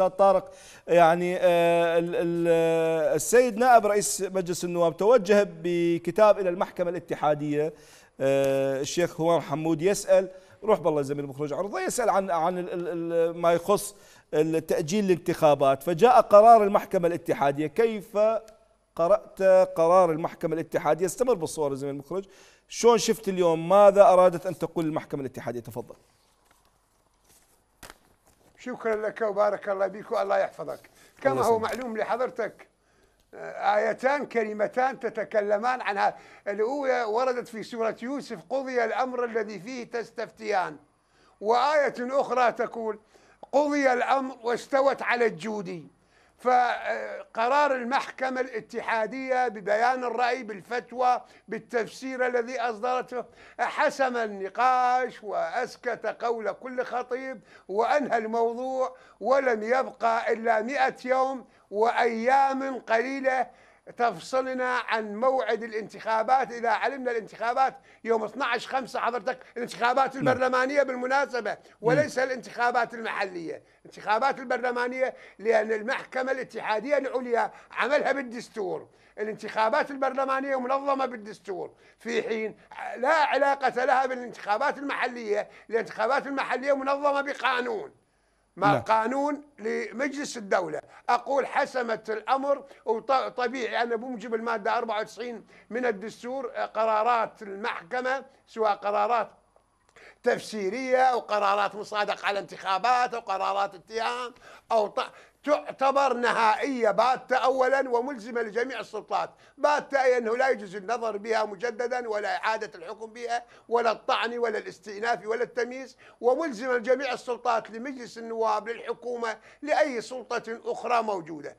استاذ طارق يعني آه، السيد نائب رئيس مجلس النواب توجه بكتاب الى المحكمه الاتحاديه آه، الشيخ هوام حمود يسال روح بالله زميل المخرج عرضه يسال عن عن ما يخص تاجيل الانتخابات فجاء قرار المحكمه الاتحاديه كيف قرات قرار المحكمه الاتحاديه استمر بالصور زميل المخرج شلون شفت اليوم ماذا ارادت ان تقول المحكمه الاتحاديه تفضل شكرا لك وبارك الله بك والله يحفظك كما هو معلوم لحضرتك آه، آيتان كلمتان تتكلمان عنها الأولى وردت في سورة يوسف قضي الأمر الذي فيه تستفتيان وآية أخرى تقول قضي الأمر واستوت على الجودي فقرار المحكمة الاتحادية ببيان الرأي بالفتوى بالتفسير الذي أصدرته حسم النقاش وأسكت قول كل خطيب وأنهى الموضوع ولم يبقى إلا مئة يوم وأيام قليلة تفصلنا عن موعد الانتخابات اذا علمنا الانتخابات يوم 12 5 حضرتك الانتخابات نعم. البرلمانيه بالمناسبه وليس نعم. الانتخابات المحليه، الانتخابات البرلمانيه لان المحكمه الاتحاديه العليا عملها بالدستور، الانتخابات البرلمانيه منظمه بالدستور، في حين لا علاقه لها بالانتخابات المحليه، الانتخابات المحليه منظمه بقانون. مع لا. قانون لمجلس الدولة أقول حسمت الأمر وطبيعي أنا بمجب المادة 94 من الدستور قرارات المحكمة سواء قرارات تفسيريه او قرارات مصادقه على انتخابات او قرارات اتهام او ط... تعتبر نهائيه باته اولا وملزمه لجميع السلطات، باته اي انه لا يجوز النظر بها مجددا ولا اعاده الحكم بها ولا الطعن ولا الاستئناف ولا التمييز، وملزمه لجميع السلطات لمجلس النواب للحكومه لاي سلطه اخرى موجوده،